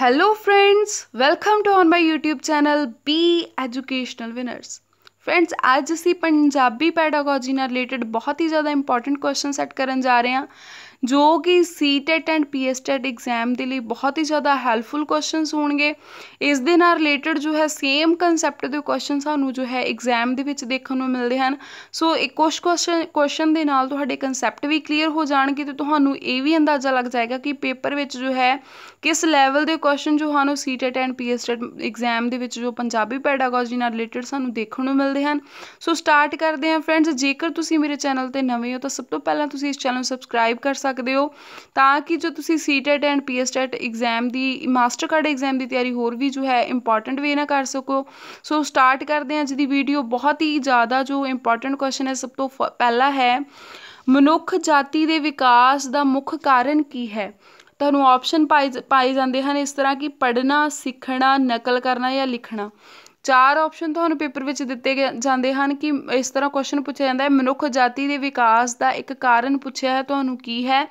hello friends welcome to on my YouTube channel B educational winners friends अज असी Punjabi pedagogy related बहुत ही ज़्यादा important question set कर जा रहे हैं ਜੋ ਕਿ ਸੀਟੇਟ ਐਂਡ ਪੀਐਸਟੇਟ ਐਗਜ਼ਾਮ ਦੇ ਲਈ ਬਹੁਤ ਹੀ ਜ਼ਿਆਦਾ ਹੈਲਪਫੁਲ ਕੁਐਸਚਨਸ ਹੋਣਗੇ ਇਸ ਦੇ ਨਾਲ ਰਿਲੇਟਡ ਜੋ ਹੈ ਸੇਮ ਕਨਸੈਪਟ ਦੇ ਕੁਐਸਚਨਸ ਸਾਨੂੰ ਜੋ ਹੈ ਐਗਜ਼ਾਮ ਦੇ ਵਿੱਚ ਦੇਖਣ ਨੂੰ ਮਿਲਦੇ ਹਨ ਸੋ ਇੱਕ ਕੁਝ ਕੁਐਸਚਨ ਕੁਐਸਚਨ ਦੇ ਨਾਲ ਤੁਹਾਡੇ ਕਨਸੈਪਟ ਵੀ ਕਲੀਅਰ ਹੋ ਜਾਣਗੇ ਤੇ ਤੁਹਾਨੂੰ ਇਹ ਵੀ ਅੰਦਾਜ਼ਾ ਲੱਗ ਜਾਏਗਾ ਕਿ ਪੇਪਰ ਵਿੱਚ ਜੋ ਹੈ ਕਿਸ ਲੈਵਲ ਦੇ ਕੁਐਸਚਨ ਜੋ ਹਨ ਉਹ ਐਂਡ ਪੀਐਸਟੇਟ ਐਗਜ਼ਾਮ ਦੇ ਵਿੱਚ ਜੋ ਪੰਜਾਬੀ ਪੈਡਾਗੋਜੀ ਨਾਲ ਰਿਲੇਟਡ ਸਾਨੂੰ ਦੇਖਣ ਨੂੰ ਮਿਲਦੇ ਹਨ ਸੋ ਸਟਾਰਟ ਕਰਦੇ ਹਾਂ ਫਰੈਂਡਸ ਜੇਕਰ ਤੁਸੀਂ ਮੇਰੇ ਚੈਨਲ ਤੇ ਨਵੇਂ ਹੋ ਤਾਂ ਸਭ ਤੋਂ ਪਹਿਲਾਂ ਤੁਸੀਂ ਇਸ ਚੈਨਲ ਨੂੰ ਸਬਸਕ੍ਰਾਈਬ ਕਰ ਸਕਦੇ ਸਕਦੇ ਹੋ ਤਾਂ ਕਿ ਜੋ ਤੁਸੀਂ ਸੀਟੈਟ ਐਂਡ ਪੀਐਸਟੈਟ ਐਗਜ਼ਾਮ ਦੀ ਮਾਸਟਰ ਕਾਰਡ ਐਗਜ਼ਾਮ ਦੀ ਤਿਆਰੀ ਹੋਰ ਵੀ ਜੋ ਹੈ ਇੰਪੋਰਟੈਂਟ ਵੇ ਨਾਲ ਕਰ ਸਕੋ ਸੋ ਸਟਾਰਟ ਕਰਦੇ ਹਾਂ ਅੱਜ ਦੀ ਵੀਡੀਓ ਬਹੁਤ ਹੀ ਜ਼ਿਆਦਾ ਜੋ ਇੰਪੋਰਟੈਂਟ ਕੁਐਸਚਨ ਹੈ ਸਭ ਤੋਂ ਪਹਿਲਾ ਹੈ ਮਨੁੱਖ ਜਾਤੀ ਦੇ ਵਿਕਾਸ ਦਾ ਮੁੱਖ ਕਾਰਨ ਕੀ ਹੈ ਤੁਹਾਨੂੰ ਆਪਸ਼ਨ ਪਾਏ ਜਾਂਦੇ ਹਨ ਇਸ ਤਰ੍ਹਾਂ ਕਿ ਪੜਨਾ ਸਿੱਖਣਾ ਨਕਲ ਕਰਨਾ ਜਾਂ ਲਿਖਣਾ ਚਾਰ ਆਪਸ਼ਨ ਤੁਹਾਨੂੰ ਪੇਪਰ ਵਿੱਚ ਦਿੱਤੇ ਜਾਂਦੇ ਹਨ ਕਿ ਇਸ ਤਰ੍ਹਾਂ ਕੁਐਸਚਨ ਪੁੱਛਿਆ ਜਾਂਦਾ ਹੈ ਮਨੁੱਖ ਜਾਤੀ ਦੇ ਵਿਕਾਸ ਦਾ ਇੱਕ ਕਾਰਨ ਪੁੱਛਿਆ ਹੈ ਤੁਹਾਨੂੰ ਕੀ ਹੈ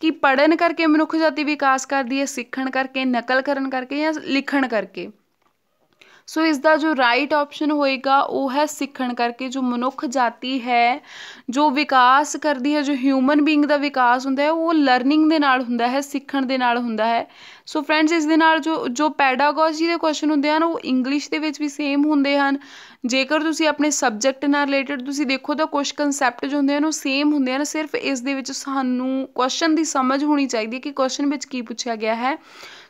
ਕਿ ਪੜਨ ਕਰਕੇ ਮਨੁੱਖ ਜਾਤੀ ਵਿਕਾਸ ਕਰਦੀ ਹੈ ਸਿੱਖਣ ਕਰਕੇ ਨਕਲ ਕਰਨ ਕਰਕੇ ਜਾਂ ਲਿਖਣ ਕਰਕੇ ਸੋ ਇਸ ਦਾ ਜੋ ਰਾਈਟ ਆਪਸ਼ਨ ਹੋਏਗਾ ਉਹ ਹੈ ਸਿੱਖਣ ਕਰਕੇ ਜੋ ਮਨੁੱਖ ਜਾਤੀ ਹੈ ਜੋ ਵਿਕਾਸ ਕਰਦੀ ਹੈ ਜੋ ਹਿਊਮਨ ਬੀਇੰਗ ਦਾ ਵਿਕਾਸ ਹੁੰਦਾ ਹੈ ਉਹ ਲਰਨਿੰਗ ਦੇ ਨਾਲ ਹੁੰਦਾ ਹੈ ਸਿੱਖਣ ਦੇ ਨਾਲ ਹੁੰਦਾ ਹੈ ਸੋ ਫਰੈਂਡਸ ਇਸ ਦੇ ਨਾਲ ਜੋ ਜੋ ਪੈਡਾਗੋਜੀ ਦੇ ਕੁਐਸਚਨ ਹੁੰਦੇ ਹਨ ਉਹ ਇੰਗਲਿਸ਼ ਦੇ ਵਿੱਚ ਵੀ ਸੇਮ ਹੁੰਦੇ ਹਨ ਜੇਕਰ ਤੁਸੀਂ ਆਪਣੇ ਸਬਜੈਕਟ ਨਾਲ ਰਿਲੇਟਡ ਤੁਸੀਂ ਦੇਖੋ ਤਾਂ ਕੁਝ ਕਨਸੈਪਟ ਜੋ ਹੁੰਦੇ ਹਨ ਉਹ ਸੇਮ ਹੁੰਦੇ ਹਨ ਸਿਰਫ ਇਸ ਦੇ ਵਿੱਚ ਸਾਨੂੰ ਕੁਐਸਚਨ ਦੀ ਸਮਝ ਹੋਣੀ ਚਾਹੀਦੀ ਹੈ ਕਿ ਕੁਐਸਚਨ ਵਿੱਚ ਕੀ ਪੁੱਛਿਆ ਗਿਆ ਹੈ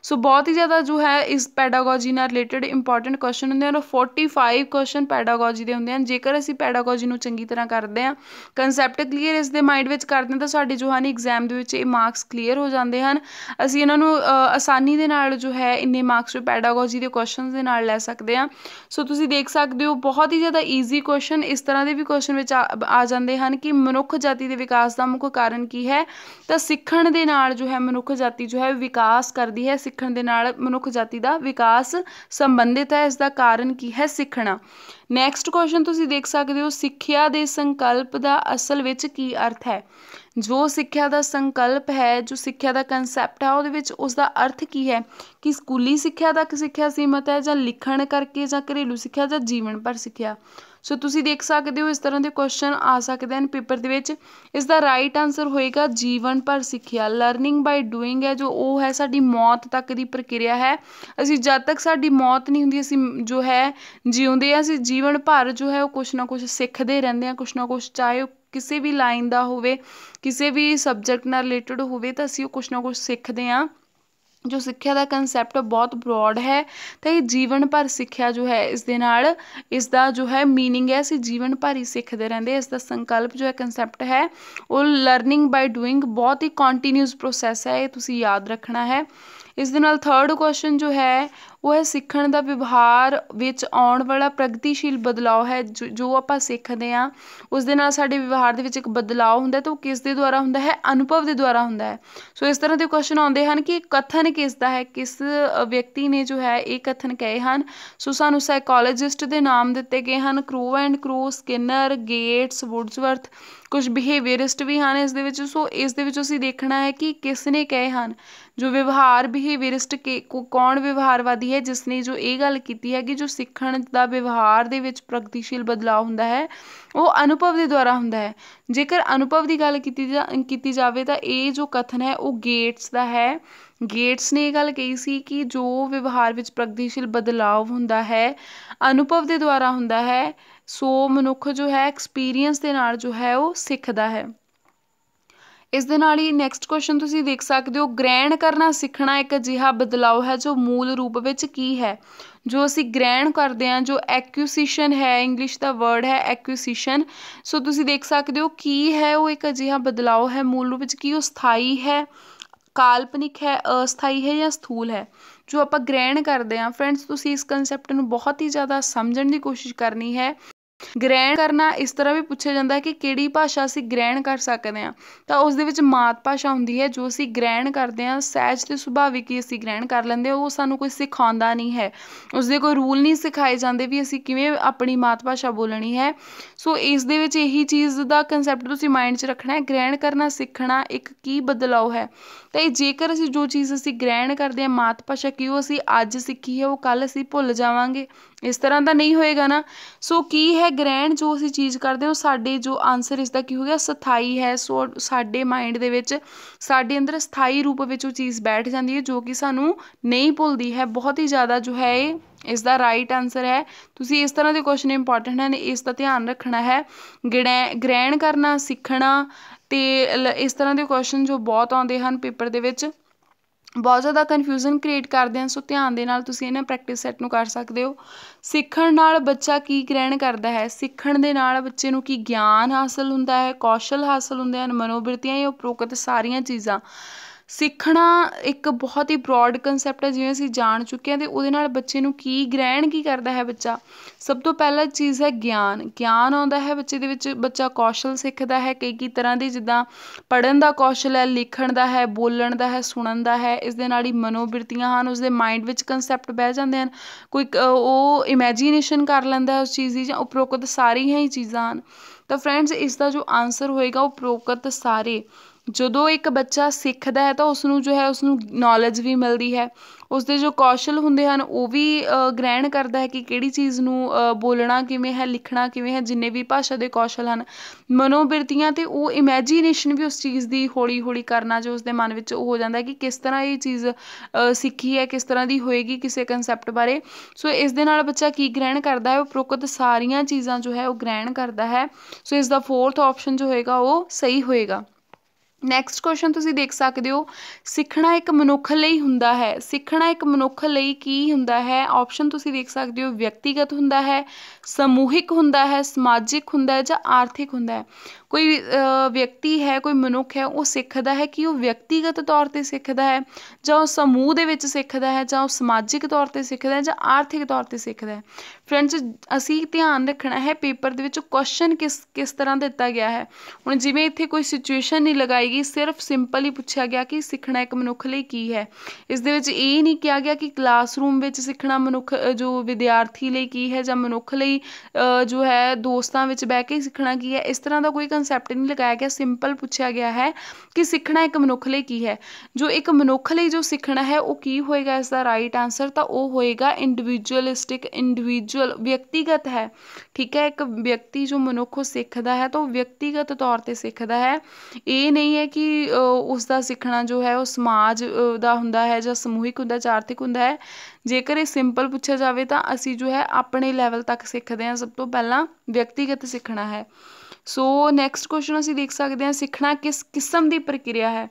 ਸੋ ਬਹੁਤ ਹੀ ਜ਼ਿਆਦਾ ਜੋ ਹੈ ਇਸ ਪੈਡਾਗੋਜੀ ਨਾਲ ਰਿਲੇਟਡ ਇੰਪੋਰਟੈਂਟ ਕੁਐਸਚਨ ਹੁੰਦੇ ਹਨ 45 ਕੁਐਸਚਨ ਪੈਡਾਗੋਜੀ ਦੇ ਹੁੰਦੇ ਹਨ ਜੇਕਰ ਅਸੀਂ ਪੈਡਾਗੋਜੀ ਨੂੰ ਚੰਗੀ ਤਰ੍ਹਾਂ ਕਰਦੇ ਹਾਂ ਕਨਸੈਪਟ ਕਲੀਅਰ ਇਸ ਦੇ ਮਾਈਂਡ ਵਿੱਚ ਕਰਦੇ ਤਾਂ ਸਾਡੇ ਜੋਹਾਨੀ ਐਗਜ਼ਾਮ ਦੇ ਵਿੱਚ ਇਹ ਮਾਰਕਸ ਕਲੀਅਰ ਹੋ ਜਾਂਦੇ ਹਨ ਅਸੀਂ ਇਹਨਾਂ ਨੂੰ ਆਸਾਨੀ ਦੇ ਨਾਲ ਜੋ ਹੈ ਇੰਨੇ ਮਾਰਕਸ ਜੋ ਪੈਡਾਗੋਜੀ ਦੇ ਕੁਐਸਚਨਸ ਦੇ ਨਾਲ ਲੈ ਸਕਦੇ ਆ ਸੋ ਤੁਸੀਂ ਦੇਖ ਸਕਦੇ ਹੋ ਬਹੁਤ ਹੀ ਜ਼ਿਆਦਾ ਈਜ਼ੀ ਕੁਐਸਚਨ ਇਸ ਤਰ੍ਹਾਂ ਦੇ ਵੀ ਕੁਐਸਚਨ ਵਿੱਚ ਆ ਜਾਂਦੇ ਹਨ ਕਿ ਮਨੁੱਖ ਜਾਤੀ ਦੇ ਵਿਕਾਸ ਦਾ ਮੁੱਖ ਕਾਰਨ ਕੀ ਹੈ ਤਾਂ ਸਿੱਖਣ ਦੇ ਨਾਲ ਜੋ ਹੈ ਮਨੁੱਖ ਜਾਤੀ ਜੋ ਹੈ ਵਿਕਾਸ ਕਰਦੀ ਹੈ ਸਿੱਖਣ ਦੇ ਨਾਲ ਮਨੁੱਖ ਜਾਤੀ ਦਾ ਵਿਕਾਸ ਸੰਬੰਧਿਤ ਹੈ ਇਸ ਦਾ ਕਾਰਨ ਕੀ ਹੈ ਸਿੱਖਣਾ ਨੈਕਸਟ ਕੁਐਸਚਨ ਤੁਸੀਂ ਦੇਖ ਸਕਦੇ ਹੋ ਸਿੱਖਿਆ ਦੇ ਸੰਕਲਪ ਦਾ ਅਸਲ ਵਿੱਚ ਕੀ ਅਰਥ ਹੈ ਜੋ ਸਿੱਖਿਆ ਦਾ ਸੰਕਲਪ ਹੈ ਜੋ ਸਿੱਖਿਆ ਦਾ ਕਨਸੈਪਟ ਹੈ ਉਹਦੇ ਵਿੱਚ ਉਸ ਦਾ ਅਰਥ ਕੀ ਹੈ ਕਿ ਸਕੂਲੀ ਸਿੱਖਿਆ ਤੱਕ ਸਿੱਖਿਆ ਸੀਮਤ ਹੈ ਜਾਂ ਲਿਖਣ ਕਰਕੇ ਜਾਂ ਘਰੇਲੂ ਸਿੱਖਿਆ ਜਾਂ ਜੀਵਨ ਪਰ ਸਿੱਖਿਆ ਸੋ ਤੁਸੀਂ ਦੇਖ ਸਕਦੇ ਹੋ ਇਸ ਤਰ੍ਹਾਂ ਦੇ ਕੁਐਸਚਨ ਆ ਸਕਦੇ ਹਨ ਪੇਪਰ ਦੇ ਵਿੱਚ ਇਸ ਦਾ ਰਾਈਟ ਆਨਸਰ ਹੋਏਗਾ ਜੀਵਨ ਭਰ ਸਿੱਖਿਆ ਲਰਨਿੰਗ ਬਾਈ ਡੂਇੰਗ ਹੈ ਜੋ ਉਹ ਹੈ ਸਾਡੀ ਮੌਤ ਤੱਕ ਦੀ ਪ੍ਰਕਿਰਿਆ ਹੈ ਅਸੀਂ ਜਦ ਤੱਕ ਸਾਡੀ ਮੌਤ ਨਹੀਂ ਹੁੰਦੀ ਅਸੀਂ ਜੋ ਹੈ ਜਿਉਂਦੇ ਆ ਅਸੀਂ ਜੀਵਨ ਭਰ ਜੋ ਹੈ ਉਹ ਕੁਛ ਨਾ ਕੁਛ ਸਿੱਖਦੇ ਰਹਿੰਦੇ ਆ ਕੁਛ ਨਾ ਕੁਛ ਚਾਹੇ ਕਿਸੇ ਵੀ ਲਾਈਨ ਦਾ ਹੋਵੇ ਕਿਸੇ ਵੀ ਸਬਜੈਕਟ ਨਾਲ ਰਿਲੇਟਡ ਹੋਵੇ ਤਾਂ ਅਸੀਂ ਉਹ ਕੁਛ ਨਾ ਕੁਛ ਸਿੱਖਦੇ ਆ ਜੋ ਸਿੱਖਿਆ ਦਾ ਕਨਸੈਪਟ ਬਹੁਤ ਬਰੋਡ ਹੈ ਤੇ ਇਹ ਜੀਵਨ ਭਰ ਸਿੱਖਿਆ ਜੋ ਹੈ ਇਸ ਦੇ ਨਾਲ ਇਸ ਦਾ ਜੋ ਹੈ ਮੀਨਿੰਗ ਹੈ ਅਸੀਂ ਜੀਵਨ ਭਰ ਹੀ ਸਿੱਖਦੇ ਰਹਿੰਦੇ ਇਸ ਦਾ ਸੰਕਲਪ ਜੋ ਹੈ ਕਨਸੈਪਟ ਹੈ ਉਹ ਲਰਨਿੰਗ ਬਾਈ ਡੂਇੰਗ ਬਹੁਤ ਹੀ ਕੰਟੀਨਿਊਸ ਪ੍ਰੋਸੈਸ ਹੈ ਇਹ ਤੁਸੀਂ ਯਾਦ ਰੱਖਣਾ ਹੈ ਇਸ ਦੇ ਨਾਲ ਥਰਡ ਕੁਐਸਚਨ ਜੋ ਹੈ ਉਹ ਹੈ ਸਿੱਖਣ ਦਾ ਵਿਵਹਾਰ ਵਿੱਚ ਆਉਣ ਵਾਲਾ ਪ੍ਰਗਤੀਸ਼ੀਲ ਬਦਲਾਅ ਹੈ ਜੋ ਆਪਾਂ ਸਿੱਖਦੇ ਆ ਉਸ ਦੇ ਨਾਲ ਸਾਡੇ ਵਿਵਹਾਰ ਦੇ ਵਿੱਚ ਇੱਕ ਬਦਲਾਅ ਹੁੰਦਾ ਤਾਂ ਉਹ ਕਿਸ ਦੇ ਦੁਆਰਾ ਹੁੰਦਾ ਹੈ ਅਨੁਭਵ ਦੇ ਦੁਆਰਾ ਹੁੰਦਾ ਹੈ ਸੋ ਇਸ ਤਰ੍ਹਾਂ ਦੇ ਕੁਐਸਚਨ ਆਉਂਦੇ ਹਨ ਕਿ ਕਥਨ ਕਿਸ ਦਾ ਹੈ ਕਿਸ ਵਿਅਕਤੀ ਨੇ ਜੋ ਹੈ ਇਹ ਕਥਨ ਕਹੇ ਹਨ ਸੋ ਸਾਨੂੰ ਸਾਈਕੋਲੋਜਿਸਟ ਦੇ ਨਾਮ ਦਿੱਤੇ ਗਏ ਹਨ ਕਰੂ ਐਂਡ ਕਰੂ ਸਕਿਨਰ ਗੇਟਸ ਵੁੱਡਸਵਰਥ ਕੁਝ ਬਿਹੇਵੀਅਰਿਸਟ ਵੀ ਹਨ ਇਸ ਦੇ ਵਿੱਚ ਸੋ ਇਸ ਦੇ ਵਿੱਚ ਅਸੀਂ ਦੇਖਣਾ ਹੈ ਕਿ ਕਿਸ ਨੇ ਕਹੇ ਹਨ ਜੋ ਵਿਵਹਾਰ ਬਿਹੇਵੀਅਰਿਸਟ ਕੌਣ ਵਿਵਹਾਰਵਾਦੀ ਹੈ ਜਿਸ ਨੇ ਜੋ ਇਹ ਗੱਲ ਕੀਤੀ ਹੈ ਕਿ ਜੋ ਸਿੱਖਣ ਦਾ ਵਿਵਹਾਰ ਦੇ ਵਿੱਚ ਪ੍ਰਗਤੀਸ਼ੀਲ ਬਦਲਾਅ ਹੁੰਦਾ ਹੈ ਉਹ ਅਨੁਭਵ ਦੇ ਦੁਆਰਾ ਹੁੰਦਾ ਹੈ ਜੇਕਰ ਅਨੁਭਵ ਦੀ ਗੱਲ ਕੀਤੀ ਕੀਤੀ ਜਾਵੇ ਤਾਂ ਇਹ ਜੋ ਕਥਨ ਹੈ ਉਹ ਗੇਟਸ ਦਾ ਹੈ ਗੇਟਸ ਨੇ ਇਹ ਗੱਲ ਕਹੀ ਸੀ ਕਿ ਜੋ ਵਿਵਹਾਰ ਵਿੱਚ ਪ੍ਰਗਤੀਸ਼ੀਲ ਬਦਲਾਅ ਹੁੰਦਾ ਹੈ ਅਨੁਭਵ ਦੇ ਦੁਆਰਾ ਹੁੰਦਾ ਹੈ ਸੋ ਮਨੁੱਖ ਜੋ ਹੈ ਐਕਸਪੀਰੀਅੰਸ ਦੇ ਨਾਲ ਜੋ ਹੈ ਉਹ ਸਿੱਖਦਾ ਹੈ ਇਸ ਦੇ ਨਾਲ ਹੀ ਨੈਕਸਟ ਕੁਐਸਚਨ ਤੁਸੀਂ ਦੇਖ ਸਕਦੇ ਹੋ ਗ੍ਰਹਿਣ ਕਰਨਾ ਸਿੱਖਣਾ ਇੱਕ ਅਜਿਹਾ ਬਦਲਾਅ ਹੈ ਜੋ ਮੂਲ ਰੂਪ ਵਿੱਚ ਕੀ ਹੈ ਜੋ ਅਸੀਂ ਗ੍ਰਹਿਣ ਕਰਦੇ ਹਾਂ ਜੋ ਐਕਿਊਸੀਸ਼ਨ ਹੈ ਇੰਗਲਿਸ਼ ਦਾ ਵਰਡ ਹੈ ਐਕਿਊਸੀਸ਼ਨ ਸੋ ਤੁਸੀਂ ਦੇਖ ਸਕਦੇ ਹੋ ਕੀ ਹੈ ਉਹ ਇੱਕ ਅਜਿਹਾ ਬਦਲਾਅ ਹੈ ਮੂਲ ਰੂਪ ਵਿੱਚ ਕੀ ਉਹ ਸਥਾਈ ਹੈ ਕਾਲਪਨਿਕ ਹੈ ਅਸਥਾਈ ਹੈ ਜਾਂ ਸਥੂਲ ਹੈ ਜੋ ਆਪਾਂ ਗ੍ਰਹਿਣ ਕਰਦੇ ਹਾਂ ਫਰੈਂਡਸ ਤੁਸੀਂ ਇਸ ਕਨਸੈਪਟ ਨੂੰ ਬਹੁਤ ਹੀ ਜ਼ਿਆਦਾ ਸਮਝਣ ਦੀ ਕੋਸ਼ਿਸ਼ ਕਰਨੀ ਹੈ ਗ੍ਰਹਿਣ ਕਰਨਾ ਇਸ ਤਰ੍ਹਾਂ ਵੀ ਪੁੱਛਿਆ ਜਾਂਦਾ ਹੈ ਕਿ ਕਿਹੜੀ ਭਾਸ਼ਾ ਅਸੀਂ ਗ੍ਰਹਿਣ ਕਰ ਸਕਦੇ ਹਾਂ ਤਾਂ ਉਸ ਦੇ ਵਿੱਚ ਮਾਤ ਭਾਸ਼ਾ ਹੁੰਦੀ ਹੈ ਜੋ ਅਸੀਂ ਗ੍ਰਹਿਣ ਕਰਦੇ ਹਾਂ ਸਹਿਜ ਤੇ ਸੁਭਾਵਿਕ ਹੀ ਅਸੀਂ ਗ੍ਰਹਿਣ ਕਰ ਲੈਂਦੇ ਉਹ ਸਾਨੂੰ ਕੋਈ ਸਿਖਾਉਂਦਾ ਨਹੀਂ ਹੈ ਉਸ ਦੇ ਕੋਈ ਰੂਲ ਨਹੀਂ ਸਿਖਾਏ ਜਾਂਦੇ ਵੀ ਅਸੀਂ ਕਿਵੇਂ ਆਪਣੀ ਮਾਤ ਭਾਸ਼ਾ ਬੋਲਣੀ ਹੈ ਸੋ ਇਸ ਦੇ ਵਿੱਚ ਇਹੀ ਚੀਜ਼ ਦਾ ਕਨਸੈਪਟ ਤੁਸੀਂ ਮਾਈਂਡ 'ਚ ਰੱਖਣਾ ਹੈ ਗ੍ਰਹਿਣ ਕਰਨਾ ਸਿੱਖਣਾ ਇੱਕ ਕੀ ਬਦਲਾਅ ਹੈ ਤੇ ਜੇਕਰ ਅਸੀਂ ਜੋ ਚੀਜ਼ ਅਸੀਂ ਗ੍ਰਹਿਣ ਕਰਦੇ ਹਾਂ ਮਾਤ ਭਾਸ਼ਾ ਕਿ ਉਹ ਅਸੀਂ ਅੱਜ ਸਿੱਖੀ ਹੈ ਉਹ ਕੱਲ ਅਸੀਂ ਭੁੱਲ ਜਾਵਾਂਗੇ ਇਸ ਤਰ੍ਹਾਂ ਦਾ ਨਹੀਂ ਹੋਏਗਾ ਨਾ ਸੋ ਕੀ ਹੈ ਗ੍ਰੈਂਡ ਜੋ ਅਸੀਂ ਚੀਜ਼ ਕਰਦੇ ਹਾਂ ਉਹ ਸਾਡੇ ਜੋ ਆਨਸਰ ਇਸ ਦਾ ਕੀ ਹੋ ਗਿਆ ਸਥਾਈ ਹੈ ਸੋ ਸਾਡੇ ਮਾਈਂਡ ਦੇ ਵਿੱਚ ਸਾਡੇ ਅੰਦਰ ਸਥਾਈ ਰੂਪ ਵਿੱਚ ਉਹ ਚੀਜ਼ ਬੈਠ ਜਾਂਦੀ ਹੈ ਜੋ ਕਿ ਸਾਨੂੰ ਨਹੀਂ ਭੁੱਲਦੀ ਹੈ ਬਹੁਤ ਹੀ ਜ਼ਿਆਦਾ ਜੋ ਹੈ ਇਹ ਇਸ ਦਾ ਰਾਈਟ ਆਨਸਰ ਹੈ ਤੁਸੀਂ ਇਸ ਤਰ੍ਹਾਂ ਦੇ ਕੁਐਸਚਨ ਇੰਪੋਰਟੈਂਟ ਹਨ ਇਸ ਦਾ ਧਿਆਨ ਰੱਖਣਾ ਹੈ ਗ੍ਰਹਿਣ ਕਰਨਾ ਸਿੱਖਣਾ ਤੇ ਇਸ ਤਰ੍ਹਾਂ ਦੇ ਕੁਐਸਚਨ ਜੋ ਬਹੁਤ ਆਉਂਦੇ ਹਨ ਪੇਪਰ ਦੇ ਵਿੱਚ ਬਹੁਤ ਜ਼ਿਆਦਾ ਕਨਫਿਊਜ਼ਨ ਕ੍ਰੀਏਟ ਕਰਦੇ ਹਨ ਸੋ ਧਿਆਨ ਦੇ ਨਾਲ ਤੁਸੀਂ ਇਹਨਾਂ ਪ੍ਰੈਕਟਿਸ ਸੈੱਟ ਨੂੰ ਕਰ ਸਕਦੇ ਹੋ ਸਿੱਖਣ ਨਾਲ ਬੱਚਾ ਕੀ ਗ੍ਰਹਿਣ ਕਰਦਾ ਹੈ ਸਿੱਖਣ ਦੇ ਨਾਲ ਬੱਚੇ ਨੂੰ ਕੀ ਗਿਆਨ ਹਾਸਲ ਹੁੰਦਾ ਹੈ ਕੌਸ਼ਲ ਹਾਸਲ ਹੁੰਦੇ ਹਨ ਮਨੋਬਿਰਤੀਆਂ ਇਹ ਉਪਰੋਕਤ ਸਾਰੀਆਂ ਚੀਜ਼ਾਂ ਸਿੱਖਣਾ ਇੱਕ ਬਹੁਤ ਹੀ ਬ੍ਰੌਡ ਕਨਸੈਪਟ ਹੈ ਜਿਵੇਂ ਅਸੀਂ ਜਾਣ ਚੁੱਕੇ ਹਾਂ ਅਤੇ ਉਹਦੇ ਨਾਲ ਬੱਚੇ ਨੂੰ ਕੀ ਗ੍ਰਹਿਣ ਕੀ ਕਰਦਾ ਹੈ ਬੱਚਾ ਸਭ ਤੋਂ ਪਹਿਲਾ ਚੀਜ਼ ਹੈ ਗਿਆਨ ਗਿਆਨ ਆਉਂਦਾ ਹੈ ਬੱਚੇ ਦੇ ਵਿੱਚ ਬੱਚਾ ਕੌਸ਼ਲ ਸਿੱਖਦਾ ਹੈ ਕਈ ਕਈ ਤਰ੍ਹਾਂ ਦੀ ਜਿੱਦਾਂ ਪੜ੍ਹਨ ਦਾ ਕੌਸ਼ਲ ਹੈ ਲਿਖਣ ਦਾ ਹੈ ਬੋਲਣ ਦਾ ਹੈ ਸੁਣਨ ਦਾ ਹੈ ਇਸ ਦੇ ਨਾਲ ਹੀ ਮਨੋਬਿਰਤੀਆਂ ਹਨ ਉਸਦੇ ਮਾਈਂਡ ਵਿੱਚ ਕਨਸੈਪਟ ਬਹਿ ਜਾਂਦੇ ਹਨ ਕੋਈ ਉਹ ਇਮੇਜਿਨੇਸ਼ਨ ਕਰ ਲੈਂਦਾ ਉਸ ਚੀਜ਼ ਦੀ ਜਾਂ ਉਪਰੋਕਤ ਸਾਰੀਆਂ ਹੀ ਚੀਜ਼ਾਂ ਹਨ ਤਾਂ ਫਰੈਂਡਸ ਇਸ ਦਾ ਜੋ ਆਨਸਰ ਹੋਏਗਾ ਉਹ ਉਪਰੋਕਤ ਸਾਰੇ ਜਦੋਂ ਇੱਕ ਬੱਚਾ ਸਿੱਖਦਾ ਹੈ ਤਾਂ ਉਸ ਨੂੰ ਜੋ ਹੈ ਉਸ ਨੂੰ ਨੌਲੇਜ ਵੀ ਮਿਲਦੀ ਹੈ ਉਸ ਦੇ ਜੋ ਕੌਸ਼ਲ ਹੁੰਦੇ ਹਨ ਉਹ ਵੀ ਗ੍ਰਹਿਣ ਕਰਦਾ ਹੈ ਕਿ ਕਿਹੜੀ ਚੀਜ਼ ਨੂੰ ਬੋਲਣਾ ਕਿਵੇਂ ਹੈ ਲਿਖਣਾ ਕਿਵੇਂ ਹੈ ਜਿੰਨੇ ਵੀ ਭਾਸ਼ਾ ਦੇ ਕੌਸ਼ਲ ਹਨ ਮਨੋਬਿਰਤੀਆਂ ਤੇ ਉਹ ਇਮੇਜਿਨੇਸ਼ਨ ਵੀ ਉਸ ਚੀਜ਼ ਦੀ ਹੌਲੀ ਹੌਲੀ ਕਰਨਾ ਜੋ ਉਸ ਦੇ ਮਨ ਵਿੱਚ ਉਹ ਹੋ ਜਾਂਦਾ ਕਿ ਕਿਸ ਤਰ੍ਹਾਂ ਇਹ ਚੀਜ਼ ਸਿੱਖੀ ਹੈ ਕਿਸ ਤਰ੍ਹਾਂ ਦੀ ਹੋਏਗੀ ਕਿਸੇ ਕਨਸੈਪਟ ਬਾਰੇ ਸੋ ਇਸ ਦੇ ਨਾਲ ਬੱਚਾ ਕੀ ਗ੍ਰਹਿਣ ਕਰਦਾ ਹੈ ਉਪਰੋਕਤ ਸਾਰੀਆਂ ਚੀਜ਼ਾਂ ਜੋ ਹੈ ਉਹ ਗ੍ਰਹਿਣ ਕਰਦਾ ਹੈ ਸੋ ਇਸ ਦਾ ਫੋਰਥ ਆਪਸ਼ਨ ਜੋ ਹੋਏਗਾ ਉਹ ਸਹੀ ਹੋਏਗਾ ਨੈਕਸਟ ਕੁਐਸਚਨ ਤੁਸੀਂ ਦੇਖ ਸਕਦੇ ਹੋ ਸਿੱਖਣਾ ਇੱਕ ਮਨੁੱਖ ਲਈ ਹੁੰਦਾ ਹੈ ਸਿੱਖਣਾ ਇੱਕ ਮਨੁੱਖ ਲਈ ਕੀ ਹੁੰਦਾ ਹੈ ਆਪਸ਼ਨ ਤੁਸੀਂ ਦੇਖ ਸਕਦੇ ਹੋ ਵਿਅਕਤੀਗਤ ਹੁੰਦਾ ਹੈ ਸਮੂਹਿਕ ਹੁੰਦਾ ਹੈ ਸਮਾਜਿਕ ਹੁੰਦਾ ਹੈ ਜਾਂ ਆਰਥਿਕ ਹੁੰਦਾ ਹੈ ਕੋਈ ਵਿਅਕਤੀ ਹੈ ਕੋਈ ਮਨੁੱਖ ਹੈ ਉਹ ਸਿੱਖਦਾ ਹੈ ਕਿ ਉਹ ਵਿਅਕਤੀਗਤ ਤੌਰ ਤੇ ਸਿੱਖਦਾ ਹੈ ਜਾਂ ਉਹ ਸਮੂਹ ਦੇ ਵਿੱਚ ਸਿੱਖਦਾ ਹੈ ਜਾਂ ਉਹ ਸਮਾਜਿਕ ਤੌਰ ਤੇ ਸਿੱਖਦਾ ਹੈ ਜਾਂ ਆਰਥਿਕ ਤੌਰ ਤੇ ਸਿੱਖਦਾ ਹੈ ਫਰੈਂਡਸ ਅਸੀਂ ਧਿਆਨ ਰੱਖਣਾ ਹੈ ਪੇਪਰ ਦੇ ਵਿੱਚ ਕੁਐਸਚਨ ਕਿਸ ਕਿਸ ਤਰ੍ਹਾਂ ਦਿੱਤਾ ਗਿਆ ਹੈ ਹੁਣ ਜਿਵੇਂ ਇੱਥੇ ਕੋਈ ਸਿਚੁਏਸ਼ਨ ਨਹੀਂ ਲਗਾਈ ਗਈ ਸਿਰਫ ਸਿੰਪਲ ਹੀ ਪੁੱਛਿਆ ਗਿਆ ਕਿ ਸਿੱਖਣਾ ਇੱਕ ਮਨੁੱਖ ਲਈ ਕੀ ਹੈ ਇਸ ਦੇ ਵਿੱਚ ਇਹ ਨਹੀਂ ਕਿਹਾ ਗਿਆ ਕਿ ਕਲਾਸਰੂਮ ਵਿੱਚ ਸਿੱਖਣਾ ਮਨੁੱਖ ਜੋ ਵਿਦਿਆਰਥੀ ਲਈ ਕੀ ਹੈ ਜਾਂ ਮਨੁੱਖ ਲਈ ਕੋਈ ਜੋ ਹੈ ਦੋਸਤਾਂ ਵਿੱਚ ਬਹਿ ਕੇ ਸਿੱਖਣਾ ਕੀ ਹੈ ਇਸ ਤਰ੍ਹਾਂ ਦਾ ਕੋਈ ਕਨਸੈਪਟ ਨਹੀਂ ਲਗਾਇਆ ਗਿਆ ਸਿੰਪਲ ਪੁੱਛਿਆ ਗਿਆ ਹੈ ਕਿ ਸਿੱਖਣਾ ਇੱਕ ਮਨੁੱਖ ਲਈ ਕੀ ਹੈ ਜੋ ਇੱਕ ਮਨੁੱਖ ਲਈ ਜੋ ਸਿੱਖਣਾ ਹੈ ਉਹ ਕੀ ਹੋਏਗਾ ਇਸ ਦਾ ਰਾਈਟ ਆਨਸਰ ਤਾਂ ਉਹ ਹੋਏਗਾ ਇੰਡੀਵਿਜੂਅਲਿਸਟਿਕ ਇੰਡੀਵਿਜੂਅਲ ਵਿਅਕਤੀਗਤ ਹੈ ਠੀਕ ਹੈ ਇੱਕ ਵਿਅਕਤੀ ਜੋ ਮਨੁੱਖ ਉਹ ਸਿੱਖਦਾ ਹੈ ਤਾਂ ਉਹ ਵਿਅਕਤੀਗਤ ਤੌਰ ਤੇ ਸਿੱਖਦਾ ਹੈ ਇਹ ਨਹੀਂ ਹੈ ਕਿ ਉਸ ਦਾ ਸਿੱਖਣਾ ਜੋ ਹੈ ਉਹ ਸਮਾਜ ਦਾ ਹੁੰਦਾ ਹੈ ਜਾਂ ਸਮੂਹਿਕ ਹੁੰਦਾ ਜਾਂ ਆਰਥਿਕ ਹੁੰਦਾ ਹੈ ਜੇਕਰ ਇਹ ਸਿੰਪਲ ਪੁੱਛਿਆ ਜਾਵੇ ਤਾਂ ਅਸੀਂ ਜੋ ਹੈ ਆਪਣੇ ਲੈਵਲ ਤੱਕ ਸਿੱਖਦੇ ਹਾਂ ਸਭ ਤੋਂ ਪਹਿਲਾਂ ਵਿਅਕਤੀਗਤ ਸਿੱਖਣਾ ਹੈ ਸੋ ਨੈਕਸਟ ਕੁਐਸਚਨ ਅਸੀਂ ਦੇਖ ਸਕਦੇ ਹਾਂ ਸਿੱਖਣਾ ਕਿਸ ਕਿਸਮ ਦੀ ਪ੍ਰਕਿਰਿਆ ਹੈ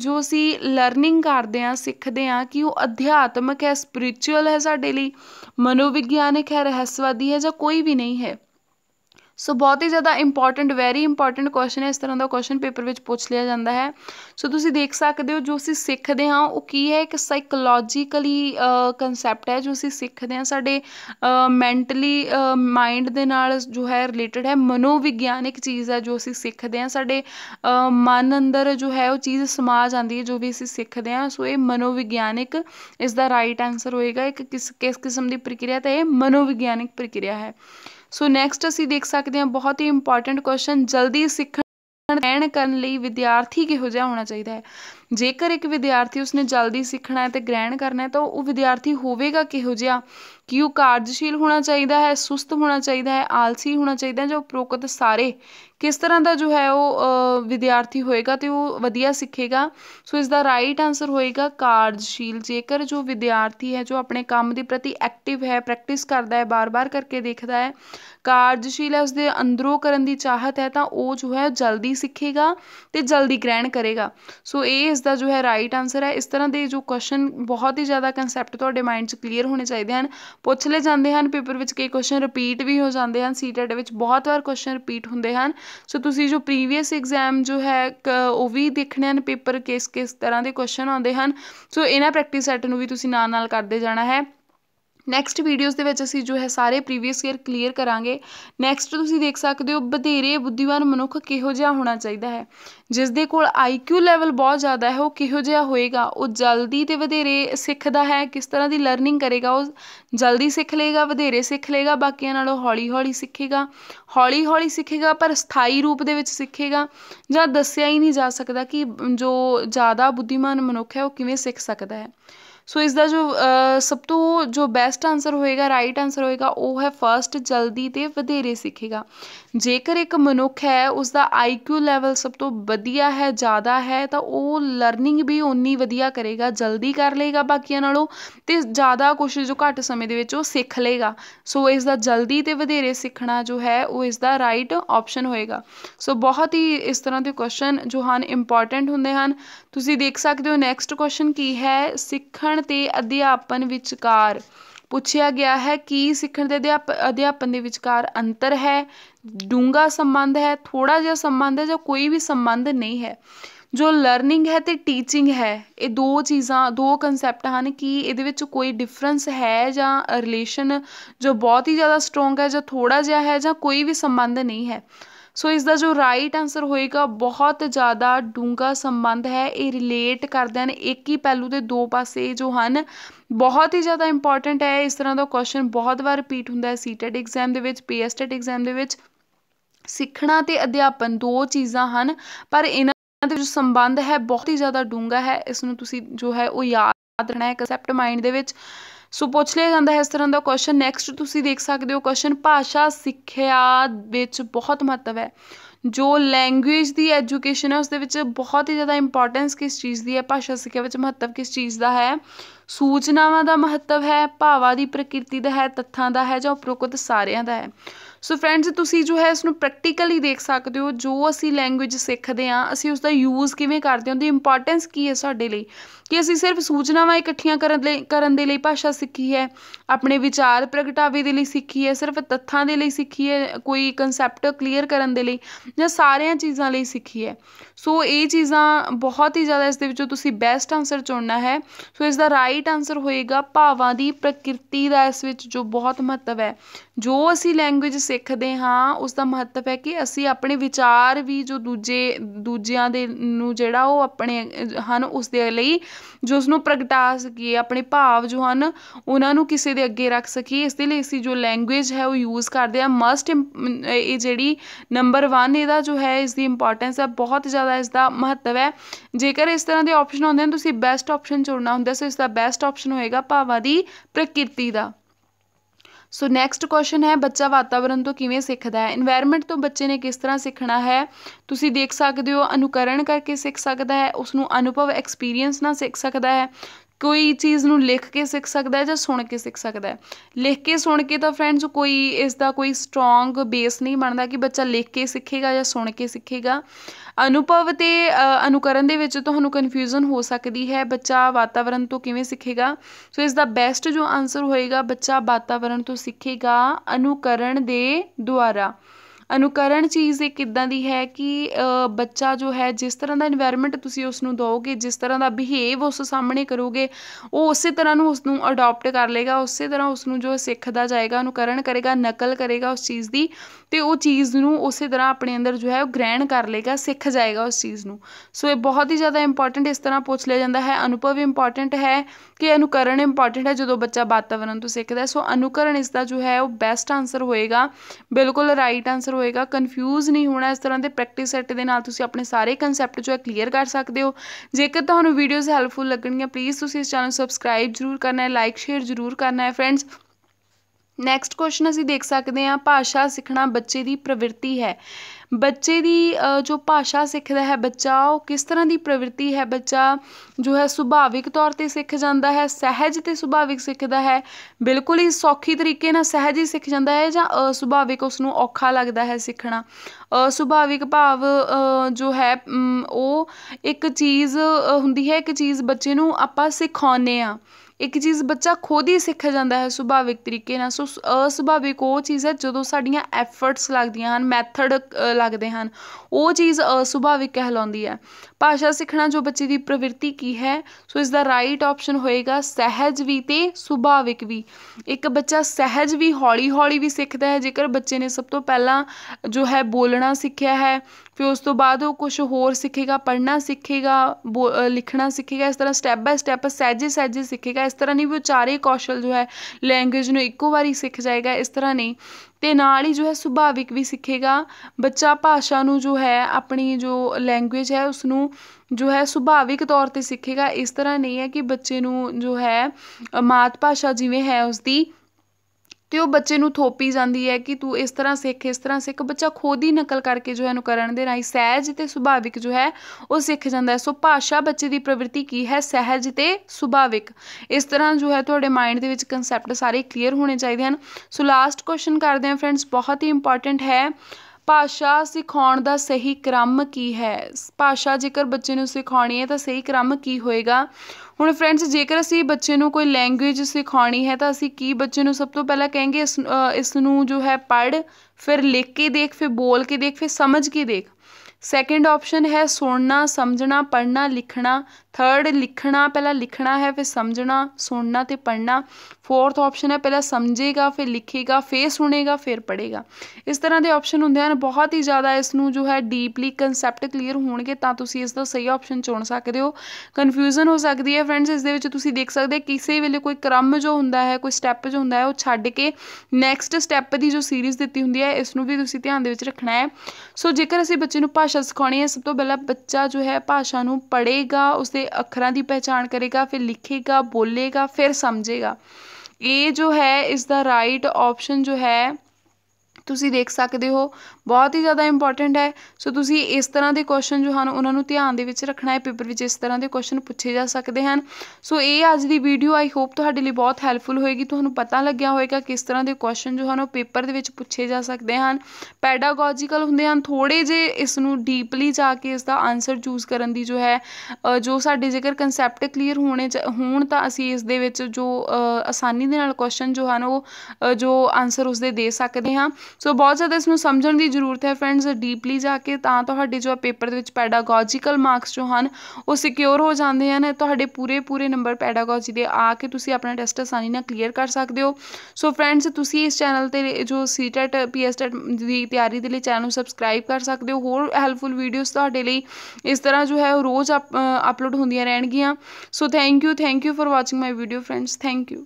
ਜੋ ਅਸੀਂ ਲਰਨਿੰਗ ਕਰਦੇ ਹਾਂ ਸਿੱਖਦੇ ਹਾਂ ਕਿ ਉਹ ਅਧਿਆਤਮਕ ਹੈ ਸਪਿਰਚੁਅਲ ਹੈ ਸਾਡੇ ਲਈ ਮਨੋਵਿਗਿਆਨਿਕ ਹੈ ਰਹੱਸਵਾਦੀ ਹੈ ਜਾਂ ਕੋਈ ਵੀ ਨਹੀਂ ਹੈ ਸੋ ਬਹੁਤ ਹੀ ਜ਼ਿਆਦਾ ਇੰਪੋਰਟੈਂਟ ਵੈਰੀ ਇੰਪੋਰਟੈਂਟ ਕੁਐਸਚਨ ਹੈ ਇਸ ਤਰ੍ਹਾਂ ਦਾ ਕੁਐਸਚਨ ਪੇਪਰ ਵਿੱਚ ਪੁੱਛ ਲਿਆ ਜਾਂਦਾ ਹੈ ਸੋ ਤੁਸੀਂ ਦੇਖ ਸਕਦੇ ਹੋ ਜੋ ਅਸੀਂ ਸਿੱਖਦੇ ਹਾਂ ਉਹ ਕੀ ਹੈ ਇੱਕ ਸਾਈਕੋਲੋਜੀਕਲੀ ਕਨਸੈਪਟ ਹੈ ਜੋ ਅਸੀਂ ਸਿੱਖਦੇ ਹਾਂ ਸਾਡੇ ਮੈਂਟਲੀ ਮਾਈਂਡ ਦੇ ਨਾਲ ਜੋ ਹੈ ਰਿਲੇਟਡ ਹੈ ਮਨੋਵਿਗਿਆਨਿਕ ਚੀਜ਼ ਹੈ ਜੋ ਅਸੀਂ ਸਿੱਖਦੇ ਹਾਂ ਸਾਡੇ ਮਨ ਅੰਦਰ ਜੋ ਹੈ ਉਹ ਚੀਜ਼ ਸਮਾ ਜਾਂਦੀ ਹੈ ਜੋ ਵੀ ਅਸੀਂ ਸਿੱਖਦੇ ਹਾਂ ਸੋ ਇਹ ਮਨੋਵਿਗਿਆਨਿਕ ਇਸ ਦਾ ਰਾਈਟ ਆਨਸਰ ਹੋਏਗਾ ਇੱਕ ਕਿਸ ਕਿਸ ਕਿਸਮ ਦੀ ਪ੍ਰਕਿਰਿਆ ਤਾਂ ਇਹ ਮਨੋਵਿਗਿਆਨਿਕ ਪ੍ਰਕਿਰਿਆ ਹੈ ਸੋ ਨੈਕਸਟ ਅਸੀਂ ਦੇਖ ਸਕਦੇ ਹਾਂ ਬਹੁਤ ਹੀ ਇੰਪੋਰਟੈਂਟ ਕੁਐਸਚਨ ਜਲਦੀ ਸਿੱਖਣ ਗ੍ਰਹਿਣ ਕਰਨ ਲਈ ਵਿਦਿਆਰਥੀ ਕਿਹੋ ਜਿਹਾ ਹੋਣਾ ਚਾਹੀਦਾ ਹੈ ਜੇਕਰ ਇੱਕ ਵਿਦਿਆਰਥੀ ਉਸਨੇ ਜਲਦੀ ਸਿੱਖਣਾ ਹੈ ਤੇ ਗ੍ਰਹਿਣ ਕਰਨਾ ਹੈ ਤਾਂ ਉਹ ਵਿਦਿਆਰਥੀ ਹੋਵੇਗਾ ਕਿਹੋ ਜਿਹਾ ਕਿ ਉਹ ਕਾਰਜਸ਼ੀਲ ਹੋਣਾ ਚਾਹੀਦਾ ਹੈ ਸੁਸਤ ਹੋਣਾ ਚਾਹੀਦਾ ਹੈ ਆਲਸੀ ਹੋਣਾ ਚਾਹੀਦਾ ਹੈ ਜਾਂ ਉਪਰੋਕਤ ਸਾਰੇ ਕਿਸ ਤਰ੍ਹਾਂ ਦਾ ਜੋ ਹੈ ਉਹ ਵਿਦਿਆਰਥੀ ਹੋਏਗਾ ਤੇ ਉਹ ਵਧੀਆ ਸਿੱਖੇਗਾ ਸੋ ਇਸ ਦਾ ਰਾਈਟ ਆਨਸਰ ਹੋਏਗਾ ਕਾਰਜਸ਼ੀਲ ਜੇਕਰ ਜੋ ਵਿਦਿਆਰਥੀ ਹੈ ਜੋ ਆਪਣੇ ਕੰਮ ਦੇ ਪ੍ਰਤੀ ਐਕਟਿਵ ਹੈ ਪ੍ਰੈਕਟਿਸ ਕਰਦਾ ਹੈ ਬਾਰ ਬਾਰ ਕਰਕੇ ਦੇਖਦਾ ਹੈ ਕਾਰਜਸ਼ੀਲ ਹੈ ਉਸਦੇ ਅੰਦਰੋਂ ਕਰਨ ਦੀ ਚਾਹਤ ਹੈ ਤਾਂ ਉਹ ਜੋ ਹੈ ਜਲਦੀ ਸਿੱਖੇਗਾ ਤੇ ਜਲਦੀ ਗ੍ਰਹਿਣ ਕਰੇਗਾ ਸੋ ਇਹ ਇਸ ਦਾ ਜੋ ਹੈ ਰਾਈਟ ਆਨਸਰ ਹੈ ਇਸ ਤਰ੍ਹਾਂ ਦੇ ਜੋ ਕੁਐਸਚਨ ਬਹੁਤ ਹੀ ਜ਼ਿਆਦਾ ਕਨਸੈਪਟ ਤੁਹਾਡੇ ਮਾਈਂਡ 'ਚ ਕਲੀਅਰ ਹੋਣੇ ਚਾਹੀਦੇ ਹਨ ਪੁੱਛ ਲਏ ਜਾਂਦੇ ਹਨ ਪੇਪਰ ਵਿੱਚ ਕਈ ਕੁਐਸਚਨ ਰਿਪੀਟ ਵੀ ਹੋ ਜਾਂਦੇ ਹਨ ਸੀਟੈਟ ਵਿੱਚ ਬਹੁਤ ਵਾਰ ਕੁਐਸਚਨ ਰਿਪੀਟ ਹੁੰਦੇ ਹਨ ਸੋ ਤੁਸੀਂ ਜੋ ਪ੍ਰੀਵੀਅਸ ਐਗਜ਼ਾਮ ਜੋ ਹੈ ਉਹ ਵੀ ਦੇਖਣੇ ਹਨ ਪੇਪਰ ਕਿਸ ਕਿਸ ਤਰ੍ਹਾਂ ਦੇ ਕੁਐਸਚਨ ਆਉਂਦੇ ਹਨ ਸੋ ਇਹਨਾਂ ਪ੍ਰੈਕਟਿਸ ਸੈੱਟ ਨੂੰ ਵੀ ਤੁਸੀਂ ਨਾਲ ਨਾਲ ਕਰਦੇ ਜਾਣਾ ਹੈ ਨੈਕਸਟ ਵੀਡੀਓਜ਼ ਦੇ ਵਿੱਚ ਅਸੀਂ ਜੋ ਹੈ ਸਾਰੇ ਪ੍ਰੀਵੀਅਸ ਈਅਰ ਕਲੀਅਰ ਕਰਾਂਗੇ ਨੈਕਸਟ ਤੁਸੀਂ ਦੇਖ ਸਕਦੇ ਹੋ ਬਧੇਰੇ ਬੁੱਧੀਮਾਨ ਮਨੁੱਖ ਕਿਹੋ ਜਿਹਾ ਹੋਣਾ ਚਾਹੀਦਾ ਹੈ ਜਿਸ ਦੇ ਕੋਲ ਆਈਕਿਊ ਲੈਵਲ ਬਹੁਤ ਜ਼ਿਆਦਾ ਹੈ ਉਹ ਕਿਹੋ ਜਿਹਾ ਹੋਏਗਾ ਉਹ ਜਲਦੀ ਤੇ ਵਧੇਰੇ ਸਿੱਖਦਾ ਹੈ ਕਿਸ ਤਰ੍ਹਾਂ ਦੀ ਲਰਨਿੰਗ ਕਰੇਗਾ ਉਹ ਜਲਦੀ ਸਿੱਖ ਲਏਗਾ ਵਧੇਰੇ ਸਿੱਖ ਲਏਗਾ ਬਾਕੀਆਂ ਨਾਲੋਂ ਹੌਲੀ-ਹੌਲੀ ਸਿੱਖੇਗਾ ਹੌਲੀ-ਹੌਲੀ ਸਿੱਖੇਗਾ ਪਰ ਸਥਾਈ ਰੂਪ ਦੇ ਵਿੱਚ ਸਿੱਖੇਗਾ ਜਾਂ ਦੱਸਿਆ ਹੀ ਨਹੀਂ ਜਾ ਸਕਦਾ ਕਿ ਜੋ ਜ਼ਿਆਦਾ ਬੁੱਧੀਮਾਨ ਮਨੁੱਖ ਹੈ ਉਹ ਕਿਵੇਂ ਸਿੱਖ ਸਕਦਾ ਹੈ ਸੋ ਇਸ ਦਾ ਜੋ ਸਭ ਤੋਂ ਜੋ ਬੈਸਟ ਆਨਸਰ ਹੋਏਗਾ ਰਾਈਟ ਆਨਸਰ ਹੋਏਗਾ ਉਹ ਹੈ ਫਸਟ ਜਲਦੀ ਅਤੇ ਵਧੇਰੇ ਸਿੱਖੇਗਾ ਜੇਕਰ ਇੱਕ ਮਨੁੱਖ ਹੈ ਉਸ ਦਾ ਆਈਕਿਊ ਲੈਵਲ ਸਭ ਤੋਂ ਵਧੀਆ ਹੈ ਜ਼ਿਆਦਾ ਹੈ ਤਾਂ ਉਹ ਲਰਨਿੰਗ ਵੀ ਓਨੀ ਵਧੀਆ ਕਰੇਗਾ ਜਲਦੀ ਕਰ ਲਏਗਾ ਬਾਕੀਆਂ ਨਾਲੋਂ ਤੇ ਜ਼ਿਆਦਾ ਕੁਝ ਜੋ ਘੱਟ ਸਮੇਂ ਦੇ ਵਿੱਚ ਉਹ ਸਿੱਖ ਲਏਗਾ ਸੋ ਇਸ ਦਾ ਜਲਦੀ ਤੇ ਵਧੇਰੇ ਸਿੱਖਣਾ ਜੋ ਹੈ ਉਹ ਇਸ ਦਾ ਰਾਈਟ ਆਪਸ਼ਨ ਹੋਏਗਾ ਸੋ ਬਹੁਤ ਹੀ ਇਸ ਤਰ੍ਹਾਂ ਦੇ ਕੁਐਸਚਨ ਜੋ ਹਨ ਇੰਪੋਰਟੈਂਟ ਹੁੰਦੇ ਹਨ ਤੁਸੀਂ ਦੇਖ ਸਕਦੇ ਹੋ ਨੈਕਸਟ ਕੁਐਸਚਨ ਕੀ ਹੈ ਸਿੱਖਣ ਤੇ ਅਧਿਆਪਨ ਵਿਚਕਾਰ ਪੁੱਛਿਆ ਗਿਆ ਹੈ ਕਿ ਸਿੱਖਣ ਦੇ ਅਧਿਆਪਨ ਦੇ ਵਿਚਕਾਰ ਅੰਤਰ ਹੈ ਡੂੰਘਾ ਸੰਬੰਧ ਹੈ ਥੋੜਾ ਜਿਹਾ ਸੰਬੰਧ ਹੈ ਜਾਂ ਕੋਈ ਵੀ ਸੰਬੰਧ ਨਹੀਂ ਹੈ ਜੋ ਲਰਨਿੰਗ ਹੈ ਤੇ ਟੀਚਿੰਗ ਹੈ ਇਹ ਦੋ ਚੀਜ਼ਾਂ ਦੋ ਕਨਸੈਪਟ ਹਨ ਕਿ ਇਹਦੇ ਵਿੱਚ ਕੋਈ ਡਿਫਰੈਂਸ ਹੈ ਜਾਂ ਰਿਲੇਸ਼ਨ ਜੋ ਬਹੁਤ ਹੀ ਜ਼ਿਆਦਾ ਸਟਰੋਂਗ ਹੈ ਜਾਂ ਥੋੜਾ ਜਿਹਾ ਹੈ ਜਾਂ ਕੋਈ ਵੀ ਸੰਬੰਧ ਨਹੀਂ ਹੈ ਸੋ ਇਸ ਦਾ ਜੋ ਰਾਈਟ ਆਨਸਰ ਹੋਏਗਾ ਬਹੁਤ ਜ਼ਿਆਦਾ ਡੂੰਗਾ ਸੰਬੰਧ ਹੈ ਇਹ ਰਿਲੇਟ ਕਰਦੇ ਹਨ ਇੱਕ ਹੀ ਪਹਿਲੂ ਦੇ ਦੋ ਪਾਸੇ ਜੋ ਹਨ ਬਹੁਤ ਹੀ ਜ਼ਿਆਦਾ ਇੰਪੋਰਟੈਂਟ ਹੈ ਇਸ ਤਰ੍ਹਾਂ ਦਾ ਕੁਐਸਚਨ ਬਹੁਤ ਵਾਰ ਰਿਪੀਟ ਹੁੰਦਾ ਹੈ ਸੀਟੈਟ ਐਗਜ਼ਾਮ ਦੇ ਵਿੱਚ ਪੀਐਸਟੈਟ ਐਗਜ਼ਾਮ ਦੇ ਵਿੱਚ ਸਿੱਖਣਾ ਤੇ ਅਧਿਆਪਨ ਦੋ ਚੀਜ਼ਾਂ ਹਨ ਪਰ ਇਹਨਾਂ ਦੇ ਜੋ ਸੰਬੰਧ ਹੈ ਬਹੁਤ ਹੀ ਜ਼ਿਆਦਾ ਡੂੰਘਾ ਹੈ ਇਸ ਨੂੰ ਤੁਸੀਂ ਜੋ ਹੈ ਉਹ ਯਾਦ ਰੱਖਣਾ ਹੈ ਕਨਸੈਪਟ ਮਾਈਂਡ ਦੇ ਵਿੱਚ ਸੋ ਪੁੱਛ ਲਿਆ ਜਾਂਦਾ ਹੈ ਇਸ ਤਰ੍ਹਾਂ ਦਾ ਕੁਐਸਚਨ ਨੈਕਸਟ ਤੁਸੀਂ ਦੇਖ ਸਕਦੇ ਹੋ ਕੁਐਸਚਨ ਭਾਸ਼ਾ ਸਿੱਖਿਆ ਵਿੱਚ ਬਹੁਤ ਮਹੱਤਵ ਹੈ ਜੋ ਲੈਂਗੁਏਜ ਦੀ ਐਜੂਕੇਸ਼ਨ ਹੈ ਉਸ ਦੇ ਵਿੱਚ ਬਹੁਤ ਹੀ ਜ਼ਿਆਦਾ ਇੰਪੋਰਟੈਂਸ ਕਿਸ ਚੀਜ਼ ਦੀ ਹੈ ਭਾਸ਼ਾ ਸਿੱਖਿਆ ਵਿੱਚ ਮਹੱਤਵ ਕਿਸ ਚੀਜ਼ ਦਾ ਹੈ ਸੂਚਨਾਵਾਂ ਦਾ ਮਹੱਤਵ ਹੈ ਭਾਵਾਂ ਦੀ ਪ੍ਰਕਿਰਤੀ ਦਾ ਹੈ ਤੱਥਾਂ ਦਾ ਹੈ ਜਾਂ ਉਪਰੋਕਤ ਸਾਰਿਆਂ ਦਾ ਹੈ ਸੋ ਫਰੈਂਡਸ ਤੁਸੀਂ ਜੋ ਹੈ ਇਸ ਨੂੰ ਪ੍ਰੈਕਟੀਕਲੀ ਦੇਖ ਸਕਦੇ ਹੋ ਜੋ ਅਸੀਂ ਲੈਂਗੁਏਜ ਸਿੱਖਦੇ ਆ ਅਸੀਂ ਉਸ ਦਾ ਯੂਜ਼ ਕਿਵੇਂ ਕਰਦੇ ਹਾਂ ਉਹਦੀ ਇੰਪੋਰਟੈਂਸ ਕੀ ਹੈ ਸਾਡੇ ਲਈ ਕਿ ਅਸੀਂ ਸਿਰਫ ਸੂਚਨਾਵਾਂ ਇਕੱਠੀਆਂ ਕਰਨ ਲਈ ਕਰਨ ਦੇ ਲਈ ਭਾਸ਼ਾ ਸਿੱਖੀ ਹੈ ਆਪਣੇ ਵਿਚਾਰ ਪ੍ਰਗਟਾਵੇ ਦੇ ਲਈ ਸਿੱਖੀ ਹੈ ਸਿਰਫ ਤੱਥਾਂ ਦੇ ਲਈ ਸਿੱਖੀ ਹੈ ਕੋਈ ਕਨਸੈਪਟ ਕਲੀਅਰ ਕਰਨ ਦੇ ਲਈ ਜਾਂ ਸਾਰੀਆਂ ਚੀਜ਼ਾਂ ਲਈ ਸਿੱਖੀ ਹੈ ਸੋ ਇਹ ਚੀਜ਼ਾਂ ਬਹੁਤ ਹੀ ਜ਼ਿਆਦਾ ਇਸ ਦੇ ਵਿੱਚੋਂ ਤੁਸੀਂ ਬੈਸਟ ਆਨਸਰ ਚੁਣਨਾ ਹੈ ਸੋ ਇਸ ਦਾ ਰਾਈਟ ਆਨਸਰ ਹੋਏਗਾ ਭਾਵਾਂ ਦੀ ਪ੍ਰਕਿਰਤੀ ਦਾ ਇਸ ਵਿੱਚ ਜੋ ਬਹੁਤ ਮਹੱਤਵ ਹੈ ਜੋ ਅਸੀਂ ਲੈਂਗੁਏਜ ਸਿੱਖਦੇ ਹਾਂ ਉਸ ਦਾ ਮਹੱਤਵ ਹੈ ਕਿ ਅਸੀਂ ਆਪਣੇ ਵਿਚਾਰ ਵੀ ਜੋ ਦੂਜੇ ਦੂਜਿਆਂ ਦੇ ਨੂੰ ਜਿਹੜਾ ਉਹ ਆਪਣੇ ਹਨ ਉਸ ਦੇ ਲਈ ਜੋ ਨੂੰ ਪ੍ਰਗਟਾ ਸਕੀਏ ਆਪਣੇ ਭਾਵ ਜੋ ਹਨ ਉਹਨਾਂ ਨੂੰ ਕਿਸੇ ਦੇ ਅੱਗੇ ਰੱਖ ਸਕੀਏ ਇਸ ਦੇ ਲਈ ਅਸੀਂ ਜੋ ਲੈਂਗੁਏਜ ਹੈ ਉਹ ਯੂਜ਼ ਕਰਦੇ ਆ ਮਸਟ ਇਹ ਜਿਹੜੀ ਨੰਬਰ 1 ਇਹਦਾ ਜੋ ਹੈ ਇਸ ਦੀ ਇੰਪੋਰਟੈਂਸ ਹੈ ਬਹੁਤ ਜ਼ਿਆਦਾ ਇਸ ਦਾ ਮਹੱਤਵ ਹੈ ਜੇਕਰ ਇਸ ਤਰ੍ਹਾਂ ਦੇ ਆਪਸ਼ਨ ਆਉਂਦੇ ਹਨ ਤੁਸੀਂ ਬੈਸਟ ਆਪਸ਼ਨ ਚੁਣਨਾ ਹੁੰਦਾ ਸੋ ਇਸ ਦਾ ਬੈਸਟ ਆਪਸ਼ਨ ਹੋਏਗਾ ਭਾਵਾਂ ਦੀ ਪ੍ਰਕਿਰਤੀ ਦਾ ਸੋ ਨੈਕਸਟ ਕੁਐਸਚਨ ਹੈ ਬੱਚਾ ਵਾਤਾਵਰਣ ਤੋਂ ਕਿਵੇਂ ਸਿੱਖਦਾ ਹੈ এনवायरमेंट ਤੋਂ ਬੱਚੇ ਨੇ ਕਿਸ ਤਰ੍ਹਾਂ ਸਿੱਖਣਾ ਹੈ ਤੁਸੀਂ ਦੇਖ ਸਕਦੇ ਹੋ ਅਨੁਕਰਣ ਕਰਕੇ ਸਿੱਖ ਸਕਦਾ ਹੈ ਉਸ ਨੂੰ ਅਨੁਭਵ ਐਕਸਪੀਰੀਅੰਸ ਨਾਲ ਸਿੱਖ ਸਕਦਾ ਹੈ ਕੋਈ ਚੀਜ਼ ਨੂੰ ਲਿਖ ਕੇ ਸਿੱਖ ਸਕਦਾ ਹੈ ਜਾਂ ਸੁਣ ਕੇ ਸਿੱਖ ਸਕਦਾ ਹੈ ਲਿਖ ਕੇ ਸੁਣ ਕੇ ਤਾਂ ਫਰੈਂਡਸ ਕੋਈ ਇਸ ਦਾ ਕੋਈ ਸਟਰੋਂਗ ਬੇਸ ਨਹੀਂ ਬਣਦਾ ਕਿ ਬੱਚਾ ਲਿਖ ਕੇ ਸਿੱਖੇਗਾ ਜਾਂ ਸੁਣ ਕੇ ਸਿੱਖੇਗਾ ਅਨੁਭਵ ਅਤੇ ਅਨੁਕਰਨ ਦੇ ਵਿੱਚ ਤੁਹਾਨੂੰ ਕਨਫਿਊਜ਼ਨ ਹੋ ਸਕਦੀ ਹੈ ਬੱਚਾ ਵਾਤਾਵਰਣ ਤੋਂ ਕਿਵੇਂ ਸਿੱਖੇਗਾ ਸੋ ਇਸ ਦਾ ਬੈਸਟ ਜੋ ਆਨਸਰ ਹੋਏਗਾ ਬੱਚਾ ਵਾਤਾਵਰਣ ਤੋਂ ਸਿੱਖੇਗਾ ਅਨੁਕਰਨ ਦੇ ਦੁਆਰਾ ਅਨੁਕਰਨ ਚੀਜ਼ ਇੱਕ ਇਦਾਂ ਦੀ ਹੈ ਕਿ ਬੱਚਾ ਜੋ ਹੈ ਜਿਸ ਤਰ੍ਹਾਂ ਦਾ এনवायरमेंट ਤੁਸੀਂ ਉਸ ਨੂੰ ਦਿਓਗੇ ਜਿਸ ਤਰ੍ਹਾਂ ਦਾ ਬਿਹੇਵ ਉਸ ਸਾਹਮਣੇ ਕਰੋਗੇ ਉਹ ਉਸੇ ਤਰ੍ਹਾਂ ਨੂੰ ਉਸ ਨੂੰ ਅਡਾਪਟ ਕਰ ਲੇਗਾ ਉਸੇ ਤਰ੍ਹਾਂ ਉਸ ਨੂੰ ਜੋ ਸਿੱਖਦਾ ਜਾਏਗਾ ਅਨੁਕਰਣ ਕਰੇਗਾ ਨਕਲ ਕਰੇਗਾ ਉਸ ਚੀਜ਼ ਦੀ ਅਤੇ ਉਹ ਚੀਜ਼ ਨੂੰ ਉਸੇ ਤਰ੍ਹਾਂ ਆਪਣੇ ਅੰਦਰ ਜੋ ਹੈ ਉਹ ਗ੍ਰਹਿਣ ਕਰ ਲਏਗਾ ਸਿੱਖ ਜਾਏਗਾ ਉਸ ਚੀਜ਼ ਨੂੰ ਸੋ ਇਹ ਬਹੁਤ ਹੀ ਜ਼ਿਆਦਾ ਇੰਪੋਰਟੈਂਟ ਇਸ ਤਰ੍ਹਾਂ ਪੁੱਛ ਲਿਆ ਜਾਂਦਾ ਹੈ ਅਨੁਭਵ ਇੰਪੋਰਟੈਂਟ ਹੈ ਕਿ ਅਨੁਕਰਣ ਇੰਪੋਰਟੈਂਟ ਹੈ ਜਦੋਂ ਬੱਚਾ ਵਾਤਾਵਰਣ ਤੋਂ ਸਿੱਖਦਾ ਸੋ ਅਨੁਕਰਣ ਇਸ ਦਾ ਜੋ ਹੈ ਉਹ ਬੈਸਟ ਆਨਸਰ ਹੋਏਗਾ ਬਿਲਕੁਲ ਰਾਈਟ ਆਨਸਰ ਹੋਏਗਾ ਕਨਫਿਊਜ਼ ਨਹੀਂ ਹੋਣਾ ਇਸ ਤਰ੍ਹਾਂ ਦੇ ਪ੍ਰੈਕਟਿਸ ਸੈੱਟ ਦੇ ਨਾਲ ਤੁਸੀਂ ਆਪਣੇ ਸਾਰੇ ਕਨਸੈਪਟ ਜੋ ਹੈ ਕਲੀਅਰ ਕਰ ਸਕਦੇ ਹੋ ਜੇਕਰ ਤੁਹਾਨੂੰ ਵੀਡੀਓਜ਼ ਹੈਲਪਫੁਲ ਲੱਗਣਗੀਆਂ ਪਲੀਜ਼ ਤੁਸੀਂ ਇਸ ਚੈਨਲ ਨੂੰ ਸਬਸਕ੍ਰਾਈਬ ਜ਼ਰੂਰ ਕਰਨਾ ਹੈ ਲਾਈਕ ਸ਼ੇਅਰ ਜ਼ਰੂਰ ਕਰਨਾ ਹੈ ਫਰੈਂਡਸ ਨੈਕਸਟ ਕੁਐਸਚਨ ਅਸੀਂ ਦੇਖ ਸਕਦੇ ਹਾਂ ਭਾਸ਼ਾ ਸਿੱਖਣਾ ਬੱਚੇ ਦੀ ਪ੍ਰਵਿਰਤੀ ਹੈ ਬੱਚੇ ਦੀ ਜੋ ਭਾਸ਼ਾ ਸਿੱਖਦਾ ਹੈ ਬੱਚਾ ਉਹ ਕਿਸ ਤਰ੍ਹਾਂ ਦੀ ਪ੍ਰਵਿਰਤੀ ਹੈ ਬੱਚਾ ਜੋ ਹੈ ਸੁਭਾਵਿਕ ਤੌਰ ਤੇ ਸਿੱਖ ਜਾਂਦਾ ਹੈ ਸਹਿਜ ਤੇ ਸੁਭਾਵਿਕ ਸਿੱਖਦਾ ਹੈ ਬਿਲਕੁਲ ਹੀ ਸੌਖੀ ਤਰੀਕੇ ਨਾਲ ਸਹਿਜ ਹੀ ਸਿੱਖ ਜਾਂਦਾ ਹੈ ਜਾਂ ਸੁਭਾਵਿਕ ਉਸ ਨੂੰ ਔਖਾ ਲੱਗਦਾ ਹੈ ਸਿੱਖਣਾ ਸੁਭਾਵਿਕ ਭਾਵ ਜੋ ਹੈ ਉਹ ਇੱਕ ਚੀਜ਼ ਹੁੰਦੀ ਹੈ ਇੱਕ ਚੀਜ਼ ਬੱਚੇ ਨੂੰ ਆਪਾਂ ਸਿਖਾਉਨੇ ਆ ਇੱਕ ਚੀਜ਼ ਬੱਚਾ ਖੁਦ ਹੀ ਸਿੱਖ ਜਾਂਦਾ ਹੈ ਸੁਭਾਵਿਕ ਤਰੀਕੇ ਨਾਲ ਸੋ ਅਸੁਭਾਵਿਕ ਉਹ ਚੀਜ਼ ਹੈ ਜਦੋਂ ਸਾਡੀਆਂ ਐਫਰਟਸ ਲੱਗਦੀਆਂ ਹਨ ਮੈਥਡ ਲੱਗਦੇ ਹਨ ਉਹ ਚੀਜ਼ ਅਸੁਭਾਵਿਕ ਕਹਿਲਾਉਂਦੀ ਹੈ ਭਾਸ਼ਾ ਸਿੱਖਣਾ ਜੋ ਬੱਚੇ ਦੀ ਪ੍ਰਵਿਰਤੀ ਕੀ ਹੈ ਸੋ ਇਸ ਦਾ ਰਾਈਟ ਆਪਸ਼ਨ ਹੋਏਗਾ ਸਹਿਜ ਵੀ ਤੇ ਸੁਭਾਵਿਕ ਵੀ ਇੱਕ ਬੱਚਾ ਸਹਿਜ ਵੀ ਹੌਲੀ-ਹੌਲੀ ਵੀ ਸਿੱਖਦਾ ਹੈ ਜੇਕਰ ਬੱਚੇ ਨੇ ਸਭ ਤੋਂ ਪਹਿਲਾਂ ਜੋ ਹੈ ਬੋਲਣਾ ਸਿੱਖਿਆ ਹੈ ਫਿਰ ਉਸ ਤੋਂ ਬਾਅਦ ਉਹ ਕੁਝ ਹੋਰ ਸਿੱਖੇਗਾ ਪੜ੍ਹਨਾ ਸਿੱਖੇਗਾ ਲਿਖਣਾ ਸਿੱਖੇਗਾ ਇਸ ਤਰ੍ਹਾਂ ਸਟੈਪ ਬਾਈ ਸਟੈਪ ਸਹਿਜੇ ਸਹਿਜੇ ਸਿੱਖੇਗਾ ਇਸ ਤਰ੍ਹਾਂ ਨਹੀਂ ਵੀ ਉਹ ਚਾਰੇ ਕੌਸ਼ਲ ਜੋ ਹੈ ਲੈਂਗੁਏਜ ਨੂੰ ਇੱਕੋ ਵਾਰੀ ਸਿੱਖ ਜਾਏਗਾ ਇਸ ਤਰ੍ਹਾਂ ਨਹੀਂ ਤੇ ਨਾਲ ਹੀ ਜੋ ਹੈ ਸੁਭਾਵਿਕ ਵੀ ਸਿੱਖੇਗਾ ਬੱਚਾ ਭਾਸ਼ਾ ਨੂੰ ਜੋ ਹੈ ਆਪਣੀ ਜੋ ਲੈਂਗੁਏਜ ਹੈ ਉਸ ਨੂੰ ਜੋ ਹੈ ਸੁਭਾਵਿਕ ਤੌਰ ਤੇ ਸਿੱਖੇਗਾ ਇਸ ਤਰ੍ਹਾਂ ਨਹੀਂ ਹੈ ਕਿ ਬੱਚੇ ਨੂੰ ਜੋ ਹੈ ਮਾਤ ਭਾਸ਼ਾ ਜਿਵੇਂ ਹੈ ਉਸ ਦੀ ਤੇ ਉਹ ਬੱਚੇ ਨੂੰ ਥੋਪੀ ਜਾਂਦੀ ਹੈ ਕਿ ਤੂੰ ਇਸ ਤਰ੍ਹਾਂ ਸਿੱਖ ਇਸ ਤਰ੍ਹਾਂ ਸਿੱਖ ਬੱਚਾ ਖੁਦ ਹੀ ਨਕਲ ਕਰਕੇ ਜੋ ਹੈ ਕਰਨ ਦੇ ਰਾਈ ਸਹਿਜ ਤੇ ਸੁਭਾਵਿਕ ਜੋ ਹੈ ਉਹ ਸਿੱਖ ਜਾਂਦਾ ਸੋ ਭਾਸ਼ਾ ਬੱਚੇ ਦੀ ਪ੍ਰਵਿਰਤੀ ਕੀ ਹੈ ਸਹਿਜ ਤੇ ਸੁਭਾਵਿਕ ਇਸ ਤਰ੍ਹਾਂ ਜੋ ਹੈ ਤੁਹਾਡੇ ਮਾਈਂਡ ਦੇ ਵਿੱਚ ਕਨਸੈਪਟ ਸਾਰੇ ਕਲੀਅਰ ਹੋਣੇ ਚਾਹੀਦੇ ਹਨ ਸੋ ਲਾਸਟ ਕੁਐਸਚਨ ਕਰਦੇ ਹਾਂ ਫਰੈਂਡਸ ਬਹੁਤ ਹੀ ਇੰਪੋਰਟੈਂਟ ਹੈ ਭਾਸ਼ਾ ਸਿਖਾਉਣ ਦਾ ਸਹੀ ਕ੍ਰਮ ਕੀ ਹੈ ਭਾਸ਼ਾ ਜੇਕਰ ਬੱਚੇ ਨੂੰ ਸਿਖਾਉਣੀ ਹੈ ਤਾਂ ਸਹੀ ਕ੍ਰਮ ਕੀ ਹੋਏਗਾ ਹੁਣ ਫਰੈਂਡਸ ਜੇਕਰ ਅਸੀਂ ਬੱਚੇ ਨੂੰ ਕੋਈ ਲੈਂਗੁਏਜ ਸਿਖਾਉਣੀ ਹੈ ਤਾਂ ਅਸੀਂ ਕੀ ਬੱਚੇ ਨੂੰ ਸਭ ਤੋਂ ਪਹਿਲਾਂ ਕਹਾਂਗੇ ਇਸ ਨੂੰ ਜੋ ਹੈ ਪੜ੍ਹ ਫਿਰ ਲਿਖ ਕੇ ਦੇਖ ਫਿਰ ਬੋਲ ਕੇ ਦੇਖ ਫਿਰ ਸਮਝ ਕੇ ਦੇਖ ਸੈਕੰਡ ਆਪਸ਼ਨ ਹੈ ਸੁਣਨਾ ਸਮਝਣਾ ਪੜ੍ਹਨਾ ਲਿਖਣਾ ਥਰਡ ਲਿਖਣਾ ਪਹਿਲਾਂ ਲਿਖਣਾ ਹੈ ਫਿਰ ਸਮਝਣਾ ਸੁਣਨਾ ਤੇ ਪੜ੍ਹਨਾ ਫੋਰਥ ਆਪਸ਼ਨ ਹੈ ਪਹਿਲਾਂ ਸਮਝੇਗਾ ਫਿਰ ਲਿਖੇਗਾ ਫਿਰ ਸੁਣੇਗਾ ਫਿਰ ਪੜ੍ਹੇਗਾ ਇਸ ਤਰ੍ਹਾਂ ਦੇ ਆਪਸ਼ਨ ਹੁੰਦੇ ਹਨ ਬਹੁਤ ਹੀ ਜ਼ਿਆਦਾ ਇਸ ਨੂੰ ਜੋ ਹੈ ਡੀਪਲੀ ਕਨਸੈਪਟ ਕਲੀਅਰ ਹੋਣਗੇ ਤਾਂ ਤੁਸੀਂ ਇਸ ਦਾ ਸਹੀ ਆਪਸ਼ਨ ਚੁਣ ਸਕਦੇ ਹੋ ਕਨਫਿਊਜ਼ਨ ਹੋ ਸਕਦੀ ਹੈ ਫਰੈਂਡਸ ਇਸ ਦੇ ਵਿੱਚ ਤੁਸੀਂ ਦੇਖ ਸਕਦੇ ਕਿਸੇ ਵੇਲੇ ਕੋਈ ਕ੍ਰਮ ਜੋ ਹੁੰਦਾ ਹੈ ਕੋਈ ਸਟੈਪ ਜੋ ਹੁੰਦਾ ਹੈ ਉਹ ਛੱਡ ਕੇ ਨੈਕਸਟ ਸਟੈਪ ਦੀ ਜੋ ਸੀਰੀਜ਼ ਦਿੱਤੀ ਹੁੰਦੀ ਹੈ ਇਸ ਨੂੰ ਵੀ ਤੁਸੀਂ ਧਿਆਨ ਦੇ ਵਿੱਚ ਰੱਖਣਾ ਹੈ ਸੋ ਜੇਕਰ ਅਸੀਂ ਬੱਚੇ ਨੂੰ ਭਾਸ਼ਾ ਸਿਖਾਉਣੀ ਹੈ ਸਭ ਤੋਂ ਪਹਿਲਾਂ ਬੱਚਾ ਜੋ ਹੈ ਭਾਸ਼ਾ ਨੂੰ ਪੜ੍ਹੇਗਾ ਉਸਦੇ ਅੱਖਰਾਂ ਦੀ ਪਹਿਚਾਣ ਕਰੇਗਾ ਫਿਰ ਲਿਖੇਗਾ ਬੋਲੇਗਾ ਫਿਰ ਸਮਝੇਗਾ ਇਹ ਜੋ ਹੈ ਇਸ ਦਾ ਰਾਈਟ ਆਪਸ਼ਨ ਜੋ ਹੈ ਤੁਸੀਂ ਦੇਖ ਸਕਦੇ ਹੋ ਬਹੁਤ ਹੀ ਜ਼ਿਆਦਾ ਇੰਪੋਰਟੈਂਟ ਹੈ ਸੋ ਤੁਸੀਂ ਇਸ ਤਰ੍ਹਾਂ ਦੇ ਕੁਐਸਚਨ ਜੋ ਹਨ ਉਹਨਾਂ ਨੂੰ ਧਿਆਨ ਦੇ ਵਿੱਚ ਰੱਖਣਾ ਹੈ ਪੇਪਰ ਵਿੱਚ ਇਸ ਤਰ੍ਹਾਂ ਦੇ ਕੁਐਸਚਨ ਪੁੱਛੇ ਜਾ ਸਕਦੇ ਹਨ ਸੋ ਇਹ ਅੱਜ ਦੀ ਵੀਡੀਓ ਆਈ ਹੋਪ ਤੁਹਾਡੇ ਲਈ ਬਹੁਤ ਹੈਲਪਫੁਲ ਹੋਏਗੀ ਤੁਹਾਨੂੰ ਪਤਾ ਲੱਗਿਆ ਹੋਵੇਗਾ ਕਿਸ ਤਰ੍ਹਾਂ ਦੇ ਕੁਐਸਚਨ ਜੋ ਹਨ ਉਹ ਪੇਪਰ ਦੇ ਵਿੱਚ ਪੁੱਛੇ ਜਾ ਸਕਦੇ ਹਨ ਪੈਡਾਗੋਜੀਕਲ ਹੁੰਦੇ ਹਨ ਥੋੜੇ ਜੇ ਇਸ ਨੂੰ ਡੀਪਲੀ ਜਾ ਕੇ ਇਸ ਦਾ ਆਨਸਰ ਚੂਜ਼ ਕਰਨ ਦੀ ਜੋ ਹੈ ਜੋ ਸਾਡੇ ਜੇਕਰ ਕਨਸੈਪਟ ਕਲੀਅਰ ਹੋਣੇ ਹੋਣ ਤਾਂ ਅਸੀਂ ਇਸ ਦੇ ਵਿੱਚ ਜੋ ਆਸਾਨੀ ਦੇ ਨਾਲ ਕੁਐਸਚਨ ਜੋ ਹਨ ਉਹ ਜੋ ਆਨਸਰ ਉਸ ਦੇ ਦੇ ਸਕਦੇ ਹਾਂ ਸੋ ਬਹੁਤ ਜ਼ਿਆਦਾ ਇਸ ਨੂੰ ਸਮਝਣ ਦੀ ਜ਼ਰੂਰਤ ਹੈ ਫਰੈਂਡਸ ਡੀਪਲੀ ਜਾ ਕੇ ਤਾਂ ਤੁਹਾਡੇ ਜੋ ਪੇਪਰ ਦੇ ਵਿੱਚ ਪੈਡਾਗੋਜੀਕਲ ਮਾਰਕਸ ਜੋ ਹਨ ਉਹ ਸਿਕਿਉਰ ਹੋ ਜਾਂਦੇ ਹਨ ਤੁਹਾਡੇ ਪੂਰੇ ਪੂਰੇ ਨੰਬਰ ਪੈਡਾਗੋਜੀ ਦੇ ਆ ਕੇ ਤੁਸੀਂ ਆਪਣਾ ਟੈਸਟ ਆਸਾਨੀ ਨਾਲ ਕਲੀਅਰ ਕਰ ਸਕਦੇ ਹੋ ਸੋ ਫਰੈਂਡਸ ਤੁਸੀਂ ਇਸ ਚੈਨਲ ਤੇ ਜੋ ਸੀਟੈਟ ਪੀਐਸਟੈਟ e e ਦੀ ਤਿਆਰੀ ਦੇ ਲਈ ਚੈਨਲ ਨੂੰ ਸਬਸਕ੍ਰਾਈਬ ਕਰ ਸਕਦੇ ਹੋ ਹੋਰ ਹੈਲਪਫੁਲ ਵੀਡੀਓਜ਼ ਤੁਹਾਡੇ ਲਈ ਇਸ ਤਰ੍ਹਾਂ ਜੋ ਹੈ ਉਹ ਰੋਜ਼ ਅਪਲੋਡ ਹੁੰਦੀਆਂ ਰਹਿਣਗੀਆਂ so thank you thank you for watching my video friends thank you